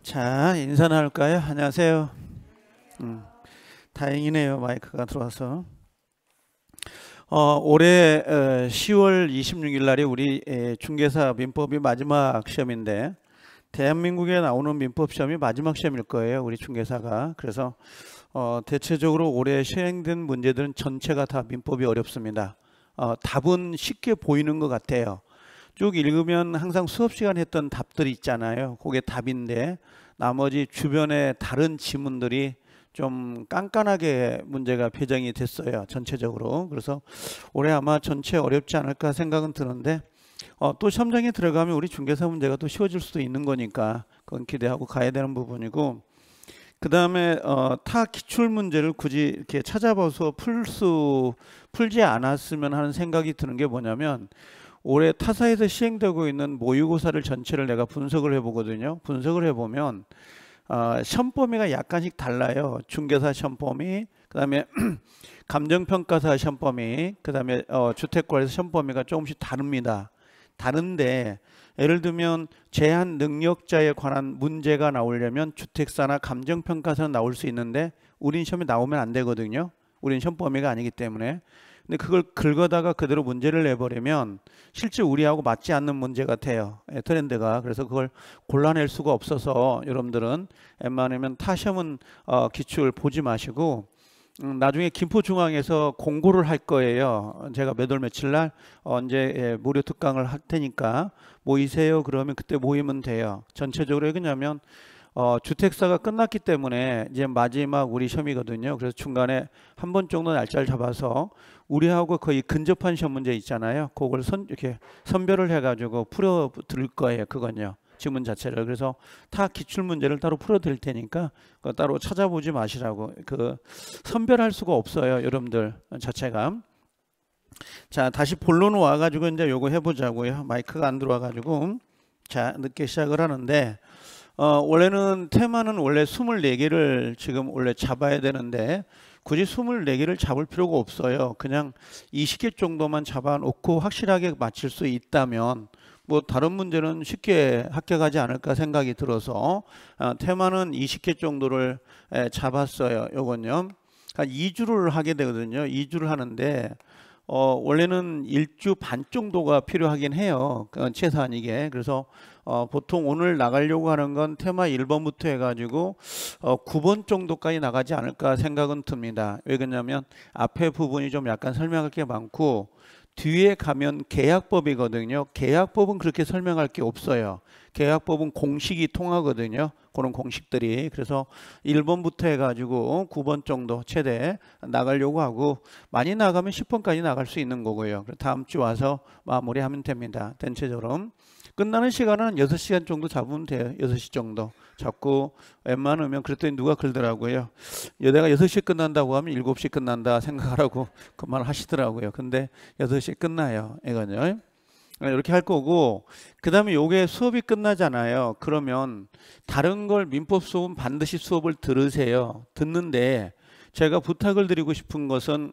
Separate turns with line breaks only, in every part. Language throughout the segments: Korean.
자 인사나 할까요? 안녕하세요. 음, 다행이네요 마이크가 들어와서. 어, 올해 10월 어, 26일 날이 우리 예, 중개사 민법이 마지막 시험인데 대한민국에 나오는 민법 시험이 마지막 시험일 거예요 우리 중개사가. 그래서 어, 대체적으로 올해 시행된 문제들은 전체가 다 민법이 어렵습니다. 어, 답은 쉽게 보이는 것 같아요. 쭉 읽으면 항상 수업 시간 했던 답들 이 있잖아요. 그게 답인데 나머지 주변의 다른 지문들이 좀 깐깐하게 문제가 배정이 됐어요. 전체적으로. 그래서 올해 아마 전체 어렵지 않을까 생각은 드는데 어, 또 시험장에 들어가면 우리 중개사 문제가 또 쉬워질 수도 있는 거니까 그건 기대하고 가야 되는 부분이고 그 다음에 어, 타 기출 문제를 굳이 이렇게 찾아봐서 풀 수 풀지 않았으면 하는 생각이 드는 게 뭐냐면 올해 타사에서 시행되고 있는 모의고사를 전체를 내가 분석을 해보거든요. 분석을 해보면 어, 시험 범위가 약간씩 달라요. 중개사 시험 범위, 그다음에 감정평가사 시험 범위, 그다음에 어, 주택과에사 시험 범위가 조금씩 다릅니다. 다른데 예를 들면 제한 능력자에 관한 문제가 나오려면 주택사나 감정평가사는 나올 수 있는데 우린 시험에 나오면 안 되거든요. 우린 시험 범위가 아니기 때문에 근데 그걸 긁어다가 그대로 문제를 내버리면 실제 우리하고 맞지 않는 문제 같아요. 예, 트렌드가. 그래서 그걸 골라낼 수가 없어서 여러분들은 웬만하면 타셔문 어, 기출 보지 마시고 음, 나중에 김포중앙에서 공고를 할 거예요. 제가 몇 월 며칠 날 언제 예, 무료 특강을 할 테니까 모이세요. 그러면 그때 모이면 돼요. 전체적으로 왜냐면 어, 주택사가 끝났기 때문에 이제 마지막 우리 시험이거든요. 그래서 중간에 한 번 정도 날짜를 잡아서 우리하고 거의 근접한 시험 문제 있잖아요. 그걸 선, 이렇게 선별을 해가지고 풀어 드릴 거예요. 그건요. 지문 자체를. 그래서 다 기출 문제를 따로 풀어 드릴 테니까 그거 따로 찾아보지 마시라고. 그 선별할 수가 없어요. 여러분들 자체가. 자, 다시 본론 와가지고 이제 요거 해보자고요. 마이크가 안 들어와가지고. 자, 늦게 시작을 하는데. 어, 원래는 테마는 원래 24개를 지금 원래 잡아야 되는데 굳이 24개를 잡을 필요가 없어요. 그냥 20개 정도만 잡아놓고 확실하게 맞출수 있다면 뭐 다른 문제는 쉽게 합격하지 않을까 생각이 들어서 어, 테마는 20개 정도를 에, 잡았어요. 요건요. 한 그러니까 2주를 하게 되거든요. 2주를 하는데 어, 원래는 1주 반 정도가 필요하긴 해요. 그, 최소한 이게. 그래서 어, 보통 오늘 나가려고 하는 건 테마 1번부터 해가지고 어, 9번 정도까지 나가지 않을까 생각은 듭니다. 왜 그러냐면 앞에 부분이 좀 약간 설명할 게 많고 뒤에 가면 계약법이거든요. 계약법은 그렇게 설명할 게 없어요. 계약법은 공식이 통하거든요. 그런 공식들이 그래서 1번부터 해가지고 9번 정도 최대 나가려고 하고 많이 나가면 10번까지 나갈 수 있는 거고요. 다음 주 와서 마무리하면 됩니다. 전체적으로 끝나는 시간은 6시간 정도 잡으면 돼요. 6시 정도 잡고 웬만하면 그랬더니 누가 그러더라고요. 여대가 6시 끝난다고 하면 7시 끝난다 생각하라고 그 말 하시더라고요. 근데 6시 끝나요. 이거는 네, 이렇게 할 거고 그 다음에 요게 수업이 끝나잖아요 그러면 다른 걸 민법 수업은 반드시 수업을 들으세요 듣는데 제가 부탁을 드리고 싶은 것은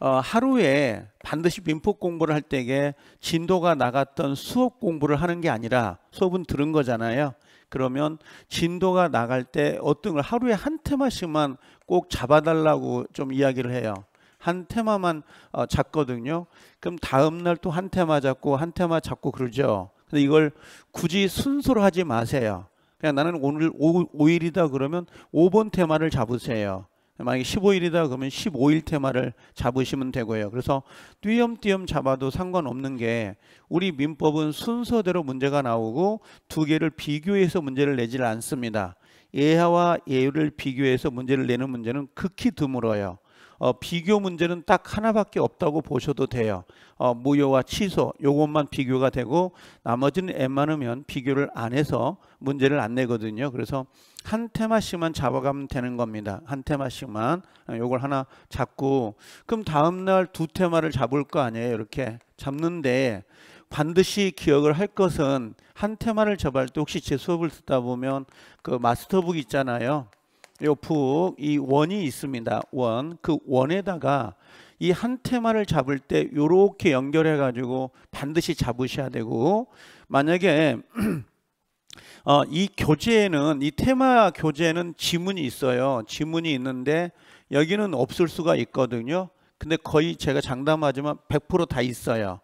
어, 하루에 반드시 민법 공부를 할 때에 진도가 나갔던 수업 공부를 하는 게 아니라 수업은 들은 거잖아요. 그러면 진도가 나갈 때 어떤 걸 하루에 한 테마씩만 꼭 잡아달라고 좀 이야기를 해요. 한 테마만 어, 잡거든요. 그럼 다음 날 또 한 테마 잡고 한 테마 잡고 그러죠. 근데 이걸 굳이 순서로 하지 마세요. 그냥 나는 오늘 5, 일이다 그러면 5번 테마를 잡으세요. 만약에 15일이다 그러면 15일 테마를 잡으시면 되고요. 그래서 띄엄띄엄 잡아도 상관없는 게 우리 민법은 순서대로 문제가 나오고 두 개를 비교해서 문제를 내질 않습니다. 예하와 예율를 비교해서 문제를 내는 문제는 극히 드물어요. 어, 비교 문제는 딱 하나밖에 없다고 보셔도 돼요. 어, 무효와 취소 요것만 비교가 되고 나머지는 웬만하면 비교를 안 해서 문제를 안 내거든요. 그래서 한 테마씩만 잡아가면 되는 겁니다. 한 테마씩만 어, 요걸 하나 잡고 그럼 다음날 두 테마를 잡을 거 아니에요. 이렇게 잡는데 반드시 기억을 할 것은 한 테마를 잡을 때 혹시 제 수업을 듣다 보면 그 마스터북 있잖아요. 요푹이 원이 있습니다. 원. 그 원에다가 이 한 테마를 잡을 때 요렇게 연결해 가지고 반드시 잡으셔야 되고 만약에 어, 이 교재에는 이 테마 교재에는 지문이 있어요. 지문이 있는데 여기는 없을 수가 있거든요. 근데 거의 제가 장담하지만 100%다 있어요.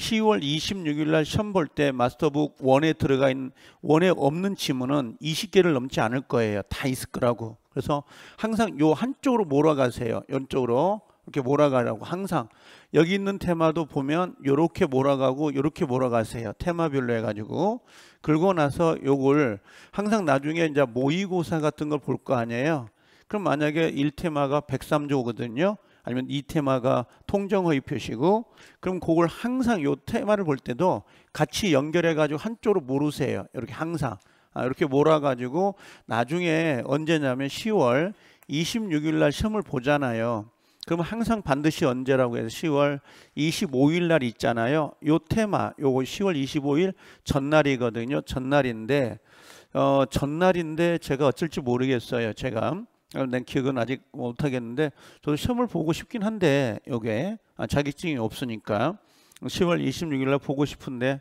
10월 26일 날 시험 볼 때 마스터북 1에 들어가 있는 원에 없는 지문은 20개를 넘지 않을 거예요. 다 있을 거라고. 그래서 항상 요 한쪽으로 몰아가세요. 이쪽으로 이렇게 몰아가라고 항상 여기 있는 테마도 보면 요렇게 몰아가고 요렇게 몰아가세요 테마별로 해가지고 그러고 나서 요걸 항상 나중에 이제 모의고사 같은 걸 볼 거 아니에요 그럼 만약에 1테마가 103조거든요 아니면 이 테마가 통정의 표시고 그럼 그걸 항상 요 테마를 볼 때도 같이 연결해 가지고 한쪽으로 모르세요. 이렇게 항상 아, 이렇게 몰아 가지고 나중에 언제냐면 10월 26일 날 시험을 보잖아요. 그럼 항상 반드시 언제라고 해서 10월 25일 날 있잖아요. 요 테마 요거 10월 25일 전날이거든요. 전날인데 어 전날인데 제가 어쩔지 모르겠어요. 제가 어, 난 기억은 아직 못하겠는데 저도 시험을 보고 싶긴 한데 요게 아, 자격증이 없으니까 10월 26일 날 보고 싶은데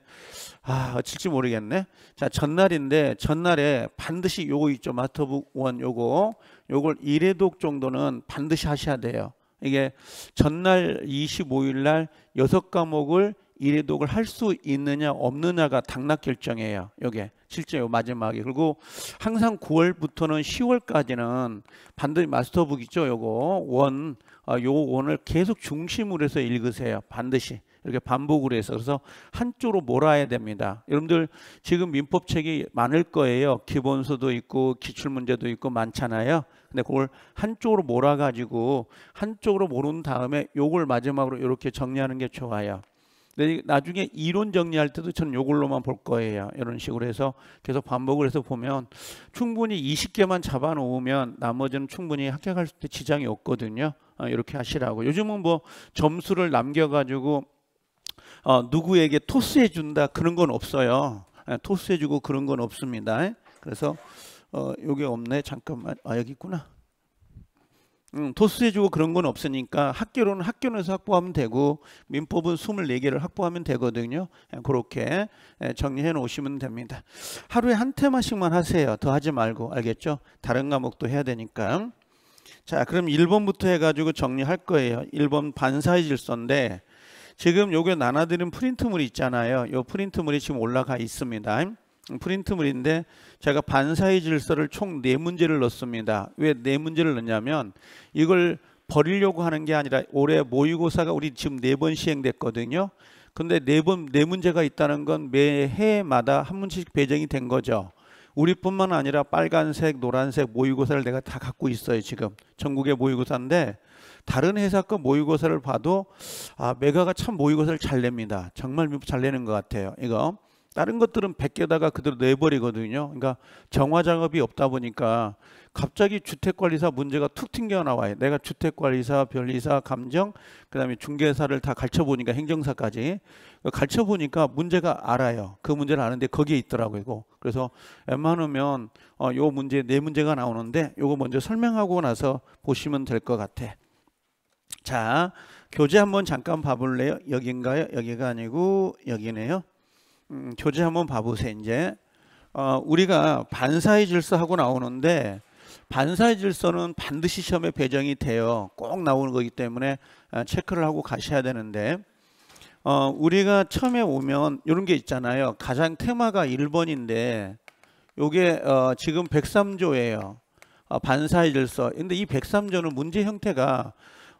아 어칠지 모르겠네 자 전날인데 전날에 반드시 요거 있죠 마터북 원 요거 요걸 1회독 정도는 반드시 하셔야 돼요 이게 전날 25일 날 6과목을 이래독을 할 수 있느냐 없느냐가 당락 결정이에요. 요게 실제 마지막에 그리고 항상 9월부터는 10월까지는 반드시 마스터북 이죠 요거 원요 어, 원을 계속 중심으로 해서 읽으세요. 반드시 이렇게 반복을 해서 그래서 한쪽으로 몰아야 됩니다. 여러분들 지금 민법책이 많을 거예요. 기본서도 있고 기출문제도 있고 많잖아요. 근데 그걸 한쪽으로 몰아가지고 한쪽으로 모른 다음에 요걸 마지막으로 이렇게 정리하는 게 좋아요. 나중에 이론 정리할 때도 저는 이걸로만 볼 거예요. 이런 식으로 해서 계속 반복을 해서 보면 충분히 20개만 잡아놓으면 나머지는 충분히 합격할 때 지장이 없거든요. 어, 이렇게 하시라고. 요즘은 뭐 점수를 남겨가지고 어, 누구에게 토스해준다 그런 건 없어요. 예, 토스해주고 그런 건 없습니다. 예? 그래서 어, 요게 없네. 잠깐만. 아 여기 있구나. 음, 도수해주고 그런 건 없으니까 학교로는 학교에서 확보하면 되고 민법은 24개를 확보하면 되거든요. 예, 그렇게 예, 정리해 놓으시면 됩니다. 하루에 한 테마씩만 하세요. 더 하지 말고 알겠죠? 다른 과목도 해야 되니까. 자 그럼 1번부터 해가지고 정리할 거예요. 1번 반사의 질서인데 지금 요게 나눠드린 프린트물 있잖아요. 요 프린트물이 지금 올라가 있습니다. 프린트물인데 제가 반사의 질서를 총 네 문제를 넣습니다. 왜 네 문제를 넣냐면 이걸 버리려고 하는 게 아니라 올해 모의고사가 우리 지금 네 번 시행됐거든요. 근데 네번네 네 문제가 있다는 건 매해마다 한 문제씩 배정이 된 거죠. 우리뿐만 아니라 빨간색, 노란색 모의고사를 내가 다 갖고 있어요. 지금 전국의 모의고사인데 다른 회사 거 모의고사를 봐도 아 메가가 참 모의고사를 잘 냅니다. 정말 잘 내는 것 같아요. 이거 다른 것들은 베껴다가 그대로 내버리거든요. 그러니까 정화 작업이 없다 보니까 갑자기 주택관리사 문제가 툭 튕겨나와요. 내가 주택관리사, 변리사, 감정, 그다음에 중개사를 다 갈쳐보니까 행정사까지 갈쳐보니까 그러니까 문제가 알아요. 그 문제를 아는데 거기에 있더라고요. 그래서 웬만하면 어, 요 문제 네 문제가 나오는데 요거 먼저 설명하고 나서 보시면 될 것 같아. 자, 교재 한번 잠깐 봐볼래요? 여긴가요? 여기가 아니고 여기네요. 음, 교재 한번 봐보세요. 이제 어, 우리가 반사의 질서하고 나오는데 반사의 질서는 반드시 시험에 배정이 돼요. 꼭 나오는 거기 때문에 아, 체크를 하고 가셔야 되는데 어, 우리가 처음에 오면 이런 게 있잖아요. 가장 테마가 1번인데 이게 어, 지금 103조예요. 어, 반사의 질서. 근데 이 103조는 문제 형태가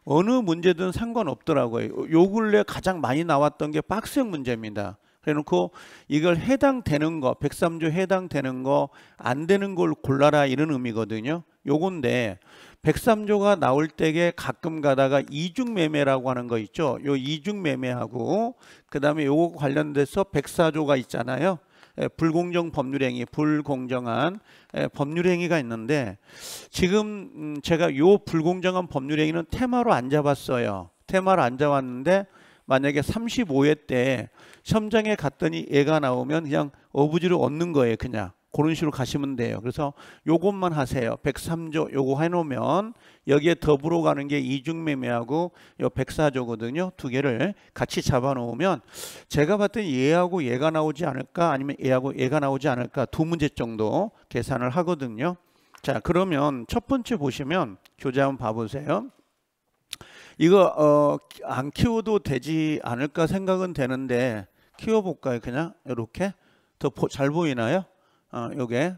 어느 문제든 상관없더라고요. 요 근래 가장 많이 나왔던 게 박스형 문제입니다. 해놓고 이걸 해당되는 거 103조 해당되는 거 안 되는 걸 골라라 이런 의미거든요. 요건데 103조가 나올 때에 가끔 가다가 이중매매라고 하는 거 있죠. 요 이중매매하고 그 다음에 요거 관련돼서 104조가 있잖아요. 예, 불공정 법률행위, 불공정한 예, 법률행위가 있는데 지금 음, 제가 요 불공정한 법률행위는 테마로 안 잡았어요. 테마로 안 잡았는데 만약에 35회 때 시험장에 갔더니 애가 나오면 그냥 어부지로 얻는 거예요. 그냥. 그런 식으로 가시면 돼요. 그래서 요것만 하세요. 103조 요거 해놓으면 여기에 더불어 가는 게 이중매매하고 요 104조거든요. 두 개를 같이 잡아놓으면 제가 봤더니 얘하고 얘가 나오지 않을까 아니면 얘하고 얘가 나오지 않을까 두 문제 정도 계산을 하거든요. 자 그러면 첫 번째 보시면 교재 한번 봐보세요. 이거 어, 안 키워도 되지 않을까 생각은 되는데 키워볼까요? 그냥 이렇게 더 잘 보이나요? 어, 요게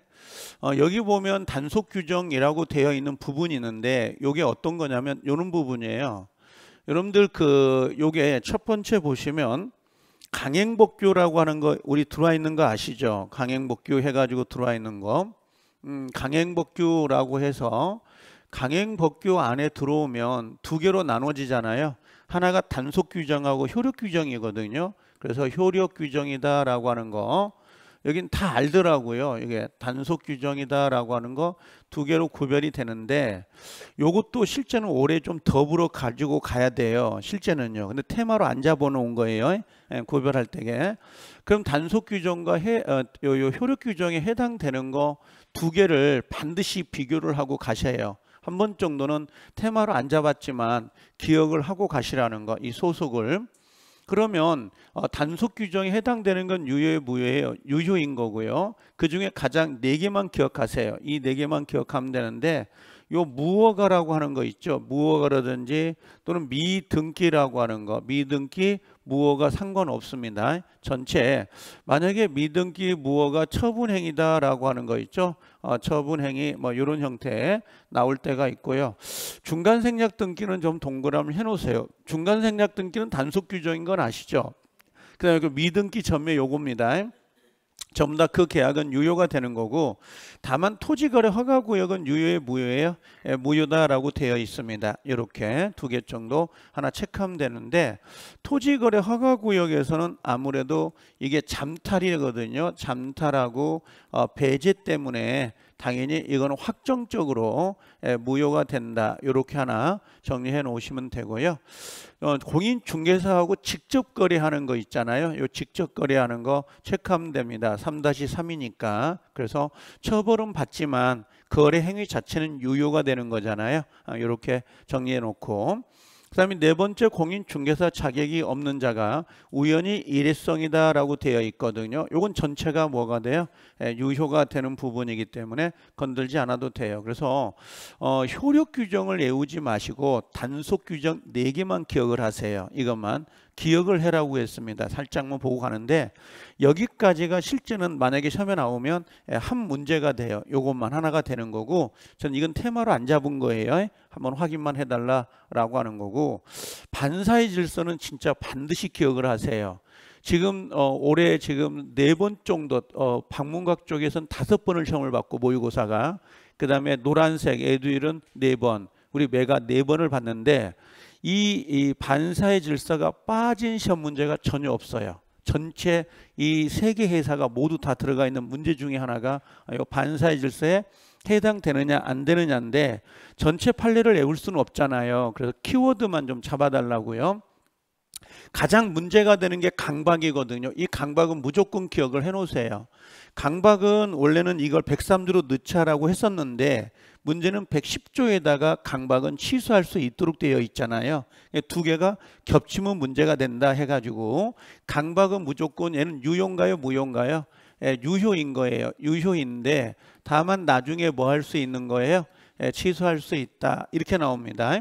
어, 여기 보면 단속 규정이라고 되어 있는 부분이 있는데 요게 어떤 거냐면 요런 부분이에요. 여러분들 그 요게 첫 번째 보시면 강행복규라고 하는 거 우리 들어와 있는 거 아시죠? 강행복규 해가지고 들어와 있는 거. 음, 강행복규라고 해서 강행 법규 안에 들어오면 두 개로 나눠지잖아요. 하나가 단속 규정하고 효력 규정이거든요. 그래서 효력 규정이다라고 하는 거 여긴 다 알더라고요. 이게 단속 규정이다라고 하는 거 두 개로 구별이 되는데 요것도 실제는 올해 좀 더불어 가지고 가야 돼요. 실제는요. 근데 테마로 안 잡아놓은 거예요. 예, 구별할 때게. 그럼 단속 규정과 해, 어, 요, 요 효력 규정에 해당되는 거 두 개를 반드시 비교를 하고 가셔요. 야해 한번 정도는 테마로 안 잡았지만 기억을 하고 가시라는 거 이 소속을 그러면 어, 단속 규정에 해당되는 건 유효의 무효예요. 유효인 거고요. 그중에 가장 네 개만 기억하세요. 이 네 개만 기억하면 되는데 요 무허가라고 하는 거 있죠. 무허가라든지 또는 미등기라고 하는 거. 미등기 무허가 상관없습니다. 전체 만약에 미등기 무허가 처분 행위다라고 하는 거 있죠. 어, 처분행위 뭐 이런 형태에 나올 때가 있고요. 중간 생략 등기는 좀 동그라미 해놓으세요. 중간 생략 등기는 단속 규정인 건 아시죠? 그다음에 그 미등기 전매 요구입니다. 전부 다 그 계약은 유효가 되는 거고 다만 토지거래 허가구역은 유효에 무효예요 예, 무효다라고 되어 있습니다 이렇게 두 개 정도 하나 체크하면 되는데 토지거래 허가구역에서는 아무래도 이게 잠탈이거든요 잠탈하고 어, 배제 때문에 당연히 이거는 확정적으로 예, 무효가 된다. 이렇게 하나 정리해 놓으시면 되고요. 어, 공인중개사하고 직접 거래하는 거 있잖아요. 이 직접 거래하는 거 체크하면 됩니다. 3-3이니까. 그래서 처벌은 받지만 거래 행위 자체는 유효가 되는 거잖아요. 이렇게 아, 정리해 놓고 그다음에 네 번째 공인중개사 자격이 없는 자가 우연히 일회성이다라고 되어 있거든요. 이건 전체가 뭐가 돼요? 예, 유효가 되는 부분이기 때문에 건들지 않아도 돼요. 그래서 어, 효력 규정을 외우지 마시고 단속 규정 4개만 기억을 하세요. 이것만 기억을 해라고 했습니다. 살짝만 뭐 보고 가는데 여기까지가 실제는 만약에 시험에 나오면 예, 한 문제가 돼요. 이것만 하나가 되는 거고 전 이건 테마로 안 잡은 거예요. 한번 확인만 해달라라고 하는 거고 반사의 질서는 진짜 반드시 기억을 하세요. 지금 어, 올해 지금 네 번 정도 어, 방문각 쪽에선 다섯 번을 시험을 받고 모의고사가 그 다음에 노란색 에듀일은 네 번, 우리 메가네 번을 봤는데 이, 이 반사의 질서가 빠진 시험 문제가 전혀 없어요. 전체 이 세 개 회사가 모두 다 들어가 있는 문제 중에 하나가 이 아, 반사의 질서에 해당되느냐 안 되느냐인데 전체 판례를 외울 수는 없잖아요. 그래서 키워드만 좀 잡아달라고요. 가장 문제가 되는 게 강박이거든요. 이 강박은 무조건 기억을 해놓으세요. 강박은 원래는 이걸 103조로 넣자라고 했었는데 문제는 110조에다가 강박은 취소할 수 있도록 되어 있잖아요. 그러니까 두 개가 겹치면 문제가 된다 해가지고 강박은 무조건 얘는 유효인가요 무효인가요? 예, 유효인 거예요. 유효인데 다만 나중에 뭐 할 수 있는 거예요? 예, 취소할 수 있다 이렇게 나옵니다.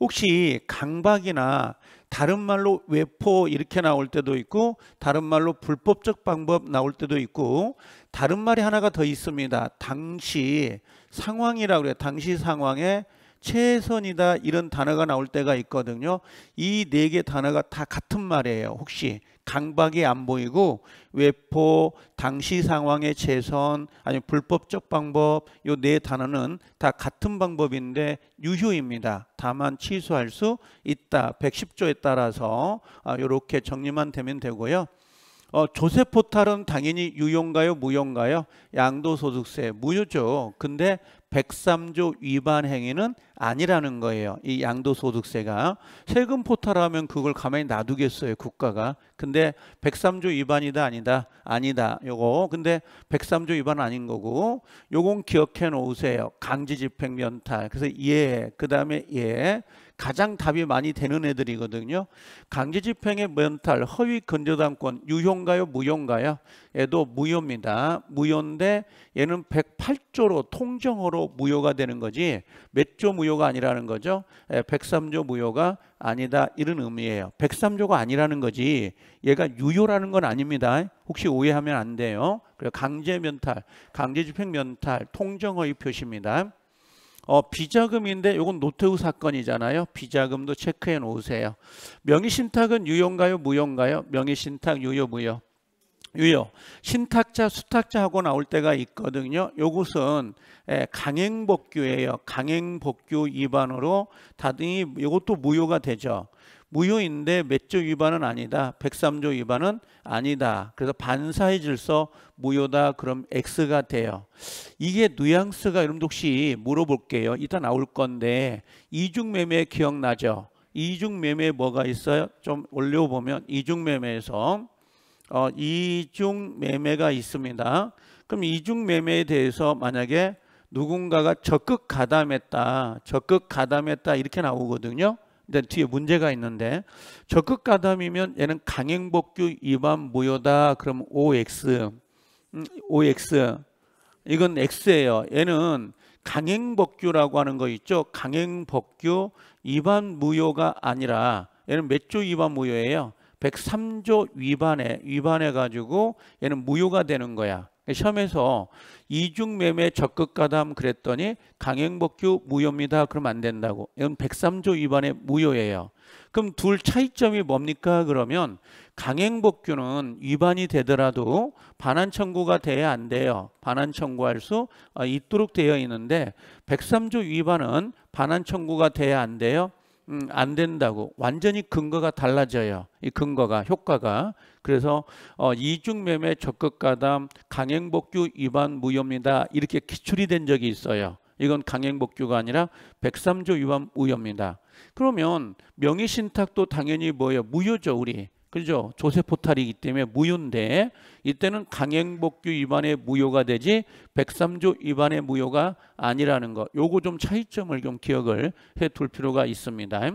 혹시 강박이나 다른 말로 외포 이렇게 나올 때도 있고 다른 말로 불법적 방법 나올 때도 있고 다른 말이 하나가 더 있습니다. 당시 상황이라고 그래요. 당시 상황에 최선이다 이런 단어가 나올 때가 있거든요. 이 네 개 단어가 다 같은 말이에요. 혹시 강박이 안 보이고 외포, 당시 상황의 최선, 아니면 불법적 방법 요 네 단어는 다 같은 방법인데 유효입니다. 다만 취소할 수 있다. 110조에 따라서 이렇게 아, 정리만 되면 되고요. 어, 조세 포탈은 당연히 유용가요 무용가요 양도소득세 무효죠. 근데 103조 위반 행위는 아니라는 거예요. 이 양도소득세가 세금 포탈하면 그걸 가만히 놔두겠어요. 국가가. 근데 103조 위반이다 아니다. 아니다. 요거. 근데 103조 위반 아닌 거고 요건 기억해 놓으세요. 강제 집행 면탈. 그래서 예. 그다음에 예. 가장 답이 많이 되는 애들이거든요. 강제 집행의 면탈, 허위 근저당권, 유효인가요, 무효인가요? 얘도 무효입니다. 무효인데 얘는 108조로 통정으로 무효가 되는 거지. 몇조 무효 무효가 아니라는 거죠. 103조 예, 무효가 아니다 이런 의미예요. 103조가 아니라는 거지 얘가 유효라는 건 아닙니다. 혹시 오해하면 안 돼요. 그리고 강제 면탈, 강제 집행 면탈, 통정의 표시입니다. 어, 비자금인데 이건 노태우 사건이잖아요. 비자금도 체크해 놓으세요. 명의신탁은 유효인가요? 무효인가요? 명의신탁 유효 무효. 위요 신탁자 수탁자하고 나올 때가 있거든요. 요것은 강행복규예요. 강행복규 위반으로 다등이 요것도 무효가 되죠. 무효인데 몇 조 위반은 아니다. 103조 위반은 아니다. 그래서 반사의 질서 무효다. 그럼 X가 돼요. 이게 뉘앙스가 여러분 혹시 물어볼게요. 이따 나올 건데 이중매매 기억나죠? 이중매매 뭐가 있어요? 좀 올려보면 이중매매에서 어, 이중 매매가 있습니다. 그럼 이중 매매에 대해서 만약에 누군가가 적극 가담했다, 적극 가담했다 이렇게 나오거든요. 근데 뒤에 문제가 있는데 적극 가담이면 얘는 강행복규 위반 무효다. 그럼 OX, 음, OX 이건 X예요. 얘는 강행법규라고 하는 거 있죠. 강행법규 위반 무효가 아니라 얘는 몇 조 위반 무효예요? 103조 위반에 위반해 가지고 얘는 무효가 되는 거야. 시험에서 이중매매 적극가담 그랬더니 강행법규 무효입니다. 그럼 안 된다고. 이건 103조 위반에 무효예요. 그럼 둘 차이점이 뭡니까? 그러면 강행법규는 위반이 되더라도 반환 청구가 돼야 안 돼요. 반환 청구할 수 아, 있도록 되어 있는데 103조 위반은 반환 청구가 돼야 안 돼요. 음, 안 된다고 완전히 근거가 달라져요. 이 근거가 효과가 그래서 어, 이중매매 적극가담 강행복규 위반 무효입니다. 이렇게 기출이 된 적이 있어요. 이건 강행복규가 아니라 103조 위반 무효입니다. 그러면 명의신탁도 당연히 뭐예요? 무효죠 우리. 그죠? 조세 포탈이기 때문에 무효인데 이때는 강행복규 위반의 무효가 되지 103조 위반의 무효가 아니라는 거. 요거 좀 차이점을 좀 기억을 해 둘 필요가 있습니다.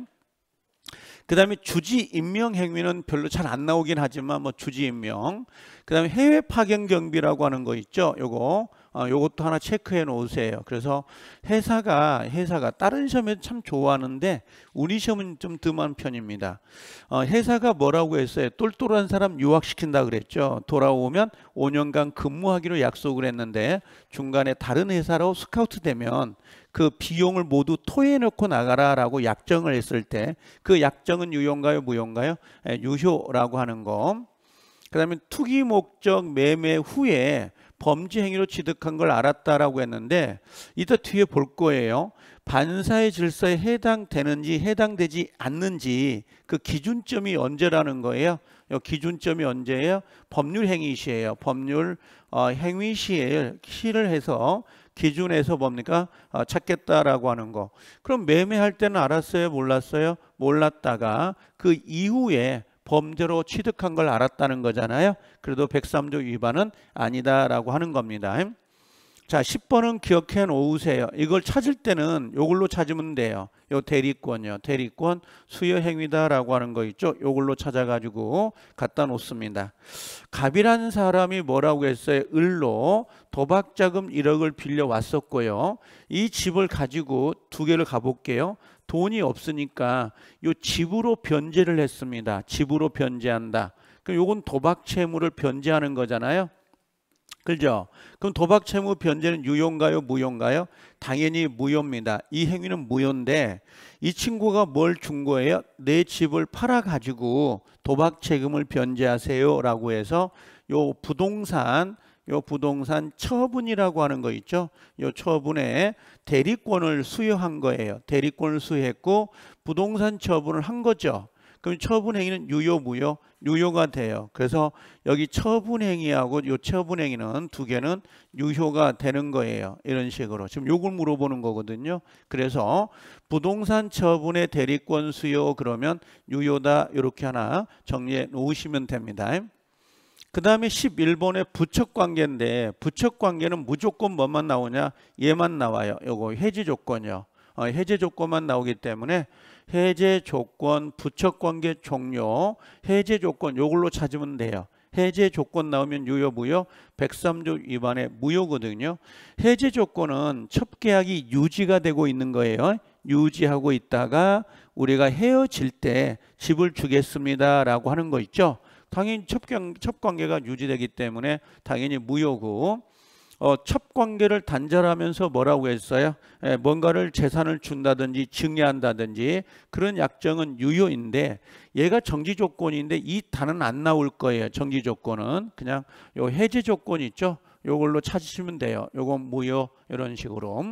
그다음에 주지 임명 행위는 별로 잘 안 나오긴 하지만 뭐 주지 임명. 그다음에 해외 파견 경비라고 하는 거 있죠? 요거 어, 요것도 하나 체크해 놓으세요. 그래서 회사가 회사가 다른 시험에 참 좋아하는데 우리 시험은 좀드만 편입니다. 어, 회사가 뭐라고 했어요? 똘똘한 사람 유학시킨다 그랬죠. 돌아오면 5년간 근무하기로 약속을 했는데 중간에 다른 회사로 스카우트 되면 그 비용을 모두 토해 놓고 나가라라고 약정을 했을 때 그 약정은 유효인가요, 무효인가요? 예, 유효라고 하는 거. 그다음에 투기 목적 매매 후에 범죄 행위로 취득한 걸 알았다라고 했는데 이따 뒤에 볼 거예요. 반사의 질서에 해당되는지 해당되지 않는지 그 기준점이 언제라는 거예요. 기준점이 언제예요? 법률 행위 시에요. 법률 어, 행위 시에 시를 해서 기준에서 뭡니까 어, 찾겠다라고 하는 거. 그럼 매매할 때는 알았어요, 몰랐어요? 몰랐다가 그 이후에 범죄로 취득한 걸 알았다는 거잖아요. 그래도 103조 위반은 아니다라고 하는 겁니다. 자, 10번은 기억해 놓으세요. 이걸 찾을 때는 요걸로 찾으면 돼요. 요 대리권요. 이 대리권 수여 행위다라고 하는 거 있죠. 요걸로 찾아 가지고 갖다 놓습니다. 갑이라는 사람이 뭐라고 했어요? 을로 도박 자금 1억을 빌려 왔었고요. 이 집을 가지고 두 개를 가 볼게요. 돈이 없으니까 요 집으로 변제를 했습니다. 집으로 변제한다. 그 요건 도박 채무를 변제하는 거잖아요. 그죠? 그럼 도박 채무 변제는 유용가요무용가요 당연히 무효입니다. 이 행위는 무효인데 이 친구가 뭘 준 거예요? 내 집을 팔아 가지고 도박 채금을 변제하세요라고 해서 요 부동산 요 부동산 처분이라고 하는 거 있죠. 요 처분에 대리권을 수여한 거예요. 대리권을 수여했고 부동산 처분을 한 거죠. 그럼 처분 행위는 유효 무효 유효가 돼요. 그래서 여기 처분 행위하고 요 처분 행위는 두 개는 유효가 되는 거예요. 이런 식으로 지금 요걸 물어보는 거거든요. 그래서 부동산 처분의 대리권 수요 그러면 유효다 이렇게 하나 정리해 놓으시면 됩니다. 그 다음에 11번의 부척관계인데 부척관계는 무조건 뭐만 나오냐? 얘만 나와요. 요거 해지 조건이요. 어, 해제 조건만 나오기 때문에 해제 조건, 부척관계 종료, 해제 조건 요걸로 찾으면 돼요. 해제 조건 나오면 유효무효 103조 위반에 무효거든요. 해제 조건은 첫 계약이 유지가 되고 있는 거예요. 유지하고 있다가 우리가 헤어질 때 집을 주겠습니다라고 하는 거 있죠. 당연히 첩경 첩관계가 유지되기 때문에 당연히 무효고 어, 첩관계를 단절하면서 뭐라고 했어요? 에, 예, 뭔가를 재산을 준다든지 증여한다든지 그런 약정은 유효인데 얘가 정지 조건인데 이 단은 안 나올 거예요. 정지 조건은 그냥 요 해제 조건 있죠. 요걸로 찾으시면 돼요. 요건 무효 이런 식으로.